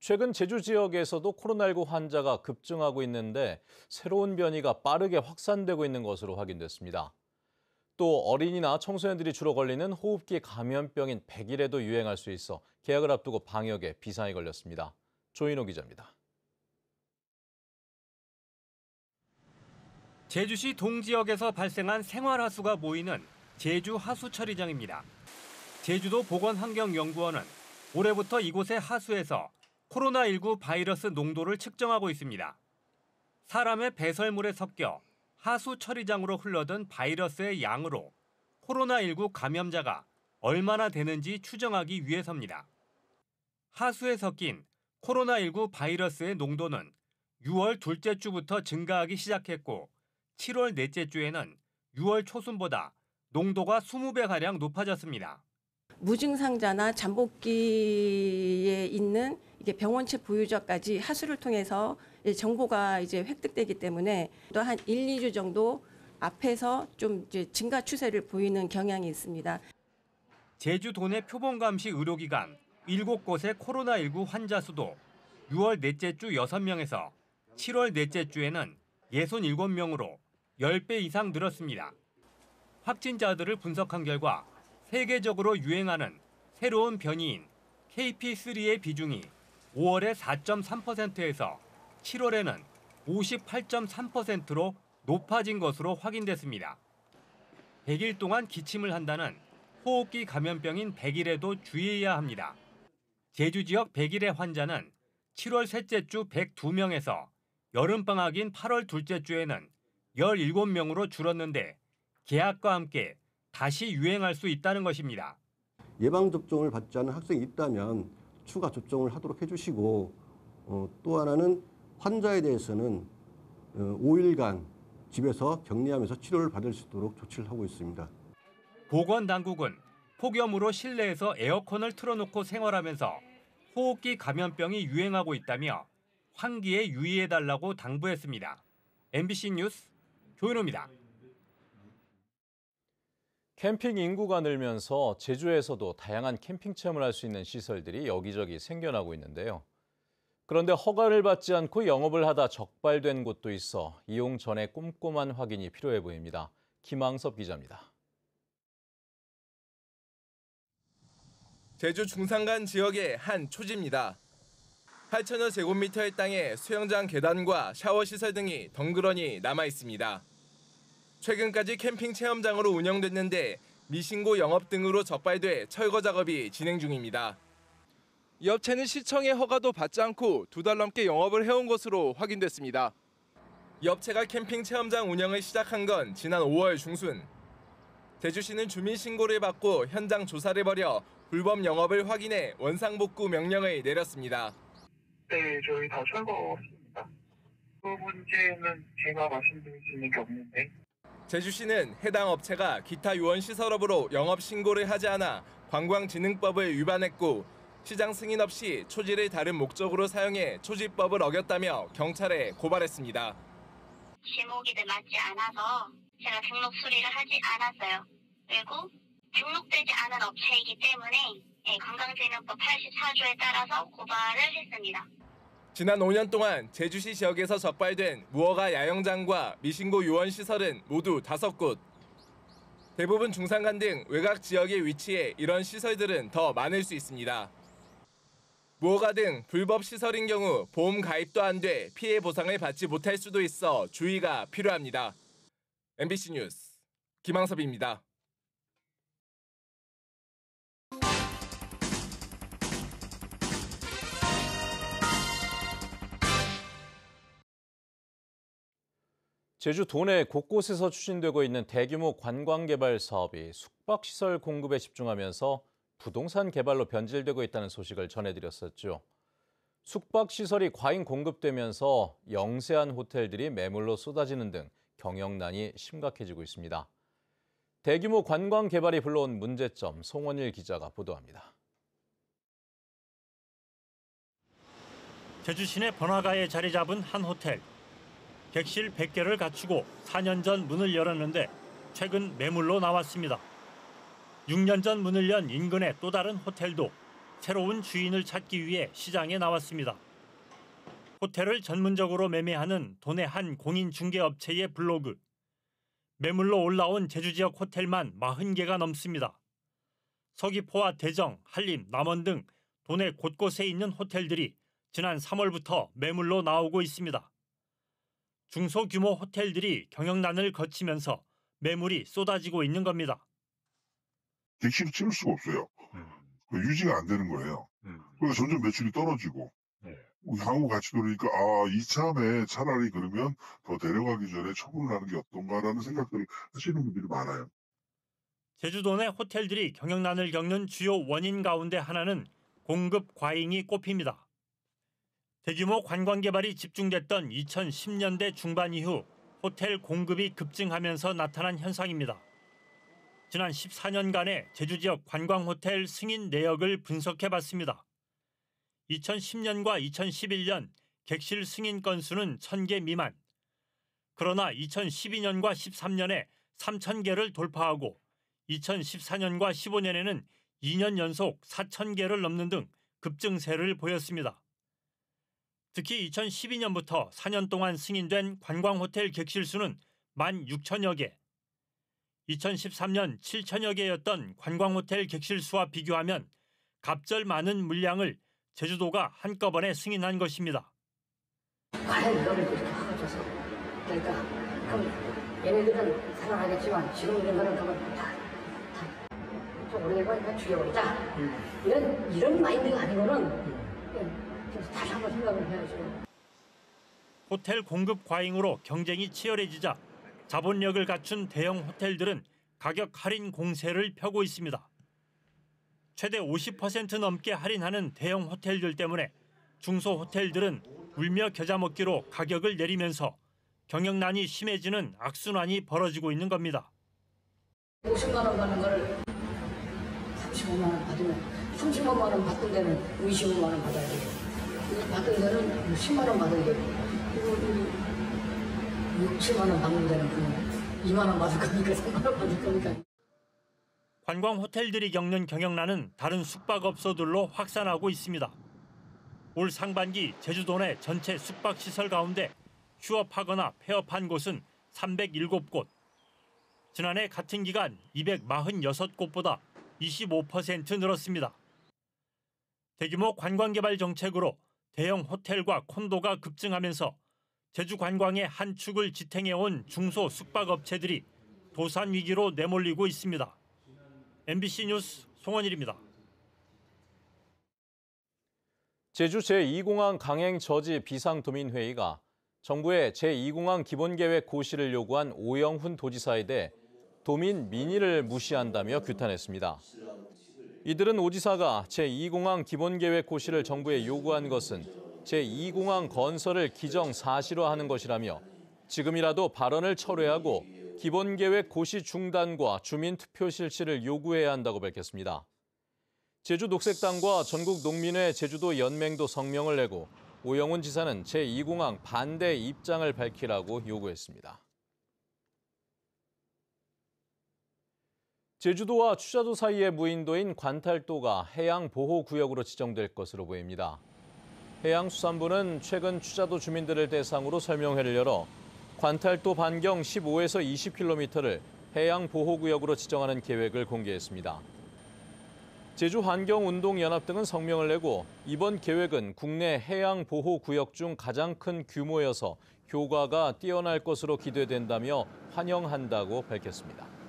최근 제주 지역에서도 코로나19 환자가 급증하고 있는데 새로운 변이가 빠르게 확산되고 있는 것으로 확인됐습니다. 또 어린이나 청소년들이 주로 걸리는 호흡기 감염병인 백일에도 유행할 수 있어 계약을 앞두고 방역에 비상이 걸렸습니다. 조인호 기자입니다. 제주시 동지역에서 발생한 생활하수가 모이는 제주 하수처리장입니다. 제주도 보건환경연구원은 올해부터 이곳의 하수에서 코로나19 바이러스 농도를 측정하고 있습니다. 사람의 배설물에 섞여 하수 처리장으로 흘러든 바이러스의 양으로 코로나19 감염자가 얼마나 되는지 추정하기 위해서입니다. 하수에 섞인 코로나19 바이러스의 농도는 6월 둘째 주부터 증가하기 시작했고 7월 넷째 주에는 6월 초순보다 농도가 20배가량 높아졌습니다. 무증상자나 잠복기에 있는 이게 병원체 보유자까지 하수를 통해서 이제 정보가 이제 획득되기 때문에 또한 1, 2주 정도 앞에서 좀 이제 증가 추세를 보이는 경향이 있습니다. 제주도 내 표본감시 의료기관 7곳의 코로나19 환자 수도 6월 넷째 주 6명에서 7월 넷째 주에는 67명으로 10배 이상 늘었습니다. 확진자들을 분석한 결과 세계적으로 유행하는 새로운 변이인 KP3의 비중이 5월에 4.3%에서 7월에는 58.3%로 높아진 것으로 확인됐습니다. 100일 동안 기침을 한다는 호흡기 감염병인 100일에도 주의해야 합니다. 제주 지역 100일의 환자는 7월 셋째 주 102명에서 여름방학인 8월 둘째 주에는 17명으로 줄었는데 계약과 함께 다시 유행할 수 있다는 것입니다. 예방접종을 받지 않은 학생이 있다면 추가 접종을 하도록 해주시고 어, 또 하나는 환자에 대해서는 어, 5일간 집에서 격리하면서 치료를 받을 수 있도록 조치를 하고 있습니다. 보건당국은 폭염으로 실내에서 에어컨을 틀어놓고 생활하면서 호흡기 감염병이 유행하고 있다며 환기에 유의해달라고 당부했습니다. MBC 뉴스 조윤호입니다. 캠핑 인구가 늘면서 제주에서도 다양한 캠핑 체험을 할 수 있는 시설들이 여기저기 생겨나고 있는데요. 그런데 허가를 받지 않고 영업을 하다 적발된 곳도 있어 이용 전에 꼼꼼한 확인이 필요해 보입니다. 김황섭 기자입니다. 제주 중산간 지역의 한 초지입니다. 8천여 제곱미터의 땅에 수영장 계단과 샤워 시설 등이 덩그러니 남아 있습니다. 최근까지 캠핑 체험장으로 운영됐는데 미신고 영업 등으로 적발돼 철거 작업이 진행 중입니다. 이 업체는 시청의 허가도 받지 않고 두 달 넘게 영업을 해온 것으로 확인됐습니다. 이 업체가 캠핑 체험장 운영을 시작한 건 지난 5월 중순. 대주시는 주민 신고를 받고 현장 조사를 벌여 불법 영업을 확인해 원상 복구 명령을 내렸습니다. 네, 저희 다 철거했습니다. 그 문제는 제가 말씀드릴 수 있는 게 없는데 제주시는 해당 업체가 기타 유원 시설업으로 영업 신고를 하지 않아 관광진흥법을 위반했고 시장 승인 없이 초지를 다른 목적으로 사용해 초지법을 어겼다며 경찰에 고발했습니다. 제목이들 맞지 않아서 제가 등록 수리를 하지 않았어요. 그리고 등록되지 않은 업체이기 때문에 예, 관광진흥법 84조에 따라서 고발을 했습니다. 지난 5년 동안 제주시 지역에서 적발된 무허가 야영장과 미신고 요원 시설은 모두 5곳. 대부분 중산간 등 외곽 지역에 위치해 이런 시설들은 더 많을 수 있습니다. 무허가 등 불법 시설인 경우 보험 가입도 안 돼 피해 보상을 받지 못할 수도 있어 주의가 필요합니다. MBC 뉴스 김항섭입니다. 제주 도내 곳곳에서 추진되고 있는 대규모 관광 개발 사업이 숙박시설 공급에 집중하면서 부동산 개발로 변질되고 있다는 소식을 전해드렸었죠. 숙박시설이 과잉 공급되면서 영세한 호텔들이 매물로 쏟아지는 등 경영난이 심각해지고 있습니다. 대규모 관광 개발이 불러온 문제점 송원일 기자가 보도합니다. 제주시내 번화가에 자리 잡은 한 호텔. 객실 100개를 갖추고 4년 전 문을 열었는데 최근 매물로 나왔습니다. 6년 전 문을 연 인근의 또 다른 호텔도 새로운 주인을 찾기 위해 시장에 나왔습니다. 호텔을 전문적으로 매매하는 도내 한 공인중개업체의 블로그. 매물로 올라온 제주 지역 호텔만 40개가 넘습니다. 서귀포와 대정, 한림, 남원 등 도내 곳곳에 있는 호텔들이 지난 3월부터 매물로 나오고 있습니다. 중소규모 호텔들이 경영난을 거치면서 매물이 쏟아지고 있는 겁니다. 객실을 채울 수가 없어요. 음. 그 유지가 안 되는 거예요. 음. 그래서 점점 매출이 떨어지고 네. 향후 같이 돌으니까 아 이참에 차라리 그러면 더 내려가기 전에 처분을 하는 게 어떤가라는 생각들을 하시는 분들이 많아요. 제주도 내 호텔들이 경영난을 겪는 주요 원인 가운데 하나는 공급 과잉이 꼽힙니다. 대규모 관광 개발이 집중됐던 2010년대 중반 이후 호텔 공급이 급증하면서 나타난 현상입니다. 지난 14년간의 제주 지역 관광 호텔 승인 내역을 분석해 봤습니다. 2010년과 2011년 객실 승인 건수는 1000개 미만. 그러나 2012년과 13년에 3000개를 돌파하고 2014년과 15년에는 2년 연속 4000개를 넘는 등 급증세를 보였습니다. 특히 2012년부터 4년 동안 승인된 관광호텔 객실 수는 1만 6천여 개, 2013년 7천여 개였던 관광호텔 객실 수와 비교하면 갑절 많은 물량을 제주도가 한꺼번에 승인한 것입니다. 과연 이거를 이렇서그까 그러니까 그럼 얘네들은 사랑하겠지만 지금 이런 거는 그건 다, 다 쫓아버리고 죽여버리자 음. 이런, 이런 마인드가 아닌 거는 음. 예. 그래서 다시 한번 생각을 해야죠. 호텔 공급 과잉으로 경쟁이 치열해지자 자본력을 갖춘 대형 호텔들은 가격 할인 공세를 펴고 있습니다. 최대 50% 넘게 할인하는 대형 호텔들 때문에 중소 호텔들은 울며 겨자 먹기로 가격을 내리면서 경영난이 심해지는 악순환이 벌어지고 있는 겁니다. 50만 원 받는 걸 35만 원 받으면 35만 원 받던 데는 25만 원 받아야 돼요. 받은 거는 10만원 뭐 받은 거 6, 7만원 받는 데는 2만원 받을 거니까 3만원 받을 거니까. 관광 호텔들이 겪는 경영난은 다른 숙박업소들로 확산하고 있습니다. 올 상반기 제주도 내 전체 숙박시설 가운데 휴업하거나 폐업한 곳은 307곳. 지난해 같은 기간 246곳보다 25% 늘었습니다. 대규모 관광개발 정책으로 대형 호텔과 콘도가 급증하면서 제주 관광의 한 축을 지탱해온 중소 숙박업체들이 도산 위기로 내몰리고 있습니다. MBC 뉴스 송원일입니다. 제주 제2공항 강행 저지 비상도민회의가 정부의 제2공항 기본계획 고시를 요구한 오영훈 도지사에 대해 도민 민의를 무시한다며 규탄했습니다. 이들은 오지사가 제2공항 기본계획 고시를 정부에 요구한 것은 제2공항 건설을 기정사실화하는 것이라며 지금이라도 발언을 철회하고 기본계획 고시 중단과 주민투표 실시를 요구해야 한다고 밝혔습니다. 제주 녹색당과 전국 농민회 제주도 연맹도 성명을 내고 오영훈 지사는 제2공항 반대 입장을 밝히라고 요구했습니다. 제주도와 추자도 사이의 무인도인 관탈도가 해양보호구역으로 지정될 것으로 보입니다. 해양수산부는 최근 추자도 주민들을 대상으로 설명회를 열어 관탈도 반경 15에서 20km를 해양보호구역으로 지정하는 계획을 공개했습니다. 제주환경운동연합 등은 성명을 내고 이번 계획은 국내 해양보호구역 중 가장 큰 규모여서 효과가 뛰어날 것으로 기대된다며 환영한다고 밝혔습니다.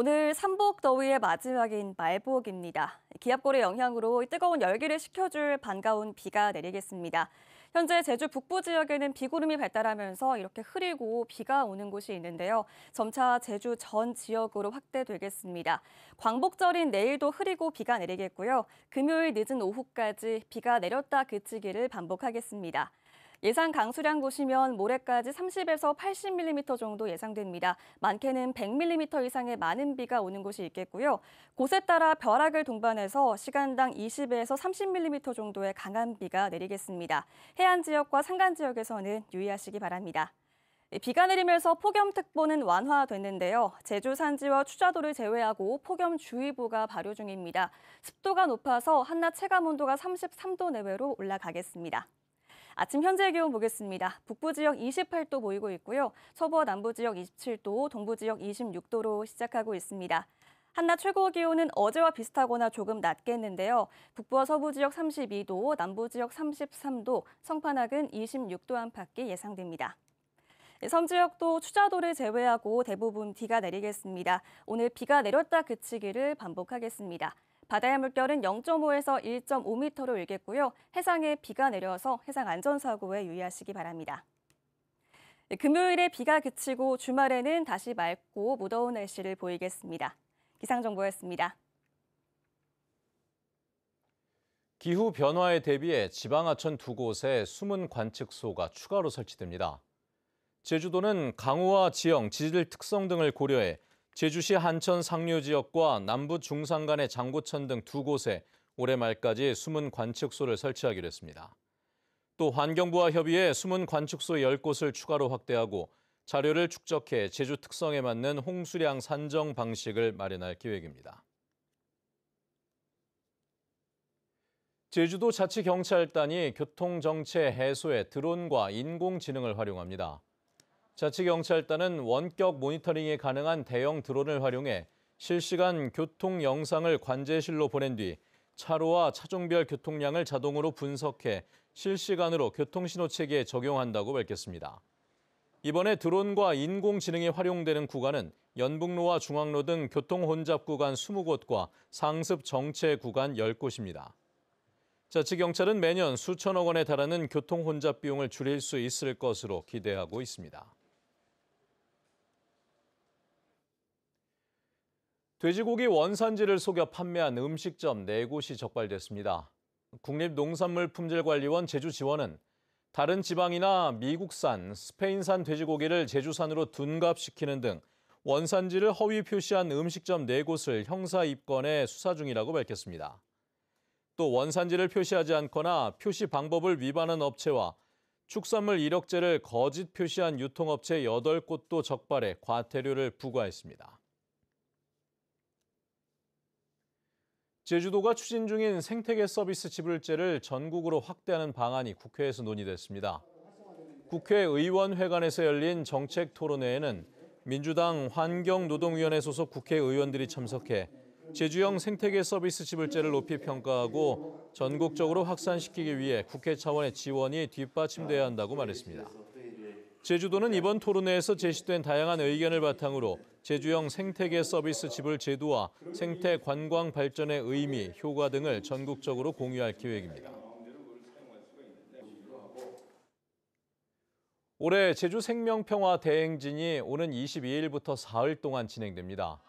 오늘 삼복 더위의 마지막인 말복입니다. 기압골의 영향으로 뜨거운 열기를 식혀줄 반가운 비가 내리겠습니다. 현재 제주 북부 지역에는 비구름이 발달하면서 이렇게 흐리고 비가 오는 곳이 있는데요. 점차 제주 전 지역으로 확대되겠습니다. 광복절인 내일도 흐리고 비가 내리겠고요. 금요일 늦은 오후까지 비가 내렸다 그치기를 반복하겠습니다. 예상 강수량 보시면 모레까지 30에서 80mm 정도 예상됩니다. 많게는 100mm 이상의 많은 비가 오는 곳이 있겠고요. 곳에 따라 벼락을 동반해서 시간당 20에서 30mm 정도의 강한 비가 내리겠습니다. 해안 지역과 산간 지역에서는 유의하시기 바랍니다. 예, 비가 내리면서 폭염특보는 완화됐는데요. 제주 산지와 추자도를 제외하고 폭염주의보가 발효 중입니다. 습도가 높아서 한낮 체감온도가 33도 내외로 올라가겠습니다. 아침 현재 기온 보겠습니다. 북부 지역 28도 보이고 있고요. 서부와 남부 지역 27도, 동부 지역 26도로 시작하고 있습니다. 한낮 최고 기온은 어제와 비슷하거나 조금 낮겠는데요. 북부와 서부 지역 32도, 남부 지역 33도, 성판악은 26도 안팎이 예상됩니다. 네, 섬 지역도 추자도를 제외하고 대부분 비가 내리겠습니다. 오늘 비가 내렸다 그치기를 반복하겠습니다. 바다의 물결은 0.5에서 1.5m로 일겠고요. 해상에 비가 내려서 해상 안전사고에 유의하시기 바랍니다. 네, 금요일에 비가 그치고 주말에는 다시 맑고 무더운 날씨를 보이겠습니다. 기상정보였습니다. 기후 변화에 대비해 지방 하천 두 곳에 숨은 관측소가 추가로 설치됩니다. 제주도는 강우와 지형, 지질 특성 등을 고려해 제주시 한천 상류 지역과 남부 중산 간의 장고천 등 두 곳에 올해 말까지 숨은 관측소를 설치하기로 했습니다. 또 환경부와 협의해 숨은 관측소 10곳을 추가로 확대하고 자료를 축적해 제주 특성에 맞는 홍수량 산정 방식을 마련할 계획입니다. 제주도 자치경찰단이 교통정체 해소에 드론과 인공지능을 활용합니다. 자치경찰단은 원격 모니터링이 가능한 대형 드론을 활용해 실시간 교통 영상을 관제실로 보낸 뒤 차로와 차종별 교통량을 자동으로 분석해 실시간으로 교통신호 체계에 적용한다고 밝혔습니다. 이번에 드론과 인공지능이 활용되는 구간은 연북로와 중앙로 등 교통 혼잡 구간 20곳과 상습 정체 구간 10곳입니다. 자치경찰은 매년 수천억 원에 달하는 교통 혼잡 비용을 줄일 수 있을 것으로 기대하고 있습니다. 돼지고기 원산지를 속여 판매한 음식점 4곳이 적발됐습니다. 국립농산물품질관리원 제주지원은 다른 지방이나 미국산, 스페인산 돼지고기를 제주산으로 둔갑시키는 등 원산지를 허위 표시한 음식점 4곳을 형사 입건해 수사 중이라고 밝혔습니다. 또 원산지를 표시하지 않거나 표시 방법을 위반한 업체와 축산물 이력제를 거짓 표시한 유통업체 8곳도 적발해 과태료를 부과했습니다. 제주도가 추진 중인 생태계 서비스 지불제를 전국으로 확대하는 방안이 국회에서 논의됐습니다. 국회의원회관에서 열린 정책 토론회에는 민주당 환경노동위원회 소속 국회의원들이 참석해 제주형 생태계 서비스 지불제를 높이 평가하고 전국적으로 확산시키기 위해 국회 차원의 지원이 뒷받침돼야 한다고 말했습니다. 제주도는 이번 토론회에서 제시된 다양한 의견을 바탕으로 제주형 생태계 서비스 지불 제도와 생태 관광 발전의 의미, 효과 등을 전국적으로 공유할 계획입니다. 올해 제주 생명평화 대행진이 오는 22일부터 4흘 동안 진행됩니다.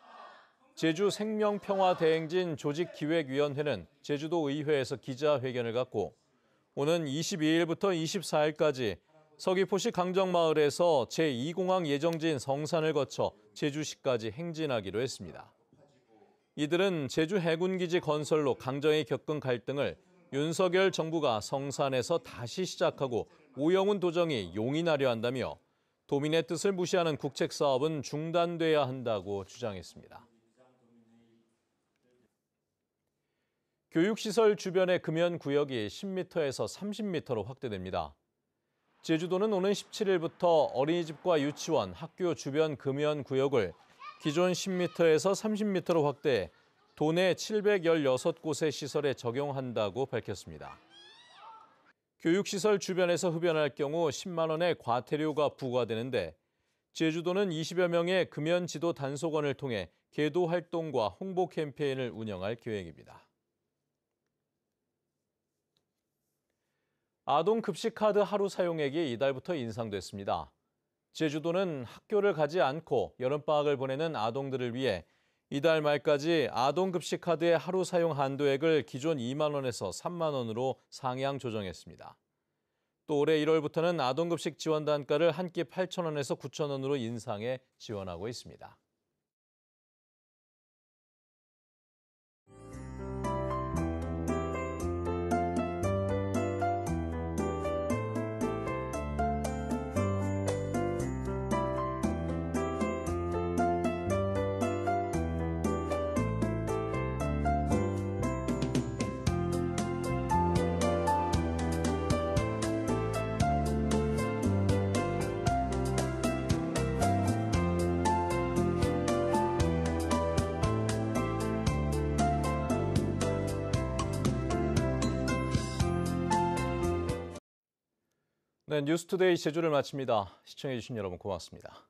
제주 생명평화 대행진 조직기획위원회는 제주도 의회에서 기자회견을 갖고 오는 22일부터 24일까지 서귀포시 강정마을에서 제2공항 예정지인 성산을 거쳐 제주시까지 행진하기로 했습니다. 이들은 제주 해군기지 건설로 강정이 겪은 갈등을 윤석열 정부가 성산에서 다시 시작하고 오영훈 도정이 용인하려 한다며 도민의 뜻을 무시하는 국책 사업은 중단돼야 한다고 주장했습니다. 교육시설 주변의 금연 구역이 10m에서 30m로 확대됩니다. 제주도는 오는 17일부터 어린이집과 유치원, 학교 주변 금연 구역을 기존 10m에서 30m로 확대해 도내 716곳의 시설에 적용한다고 밝혔습니다. 교육시설 주변에서 흡연할 경우 10만 원의 과태료가 부과되는데 제주도는 20여 명의 금연 지도 단속원을 통해 계도 활동과 홍보 캠페인을 운영할 계획입니다. 아동 급식 카드 하루 사용액이 이달부터 인상됐습니다. 제주도는 학교를 가지 않고 여름방학을 보내는 아동들을 위해 이달 말까지 아동 급식 카드의 하루 사용 한도액을 기존 2만 원에서 3만 원으로 상향 조정했습니다. 또 올해 1월부터는 아동급식 지원 단가를 한 끼8천원에서9천원으로 인상해 지원하고 있습니다. 네, 뉴스투데이 제주를 마칩니다. 시청해주신 여러분 고맙습니다.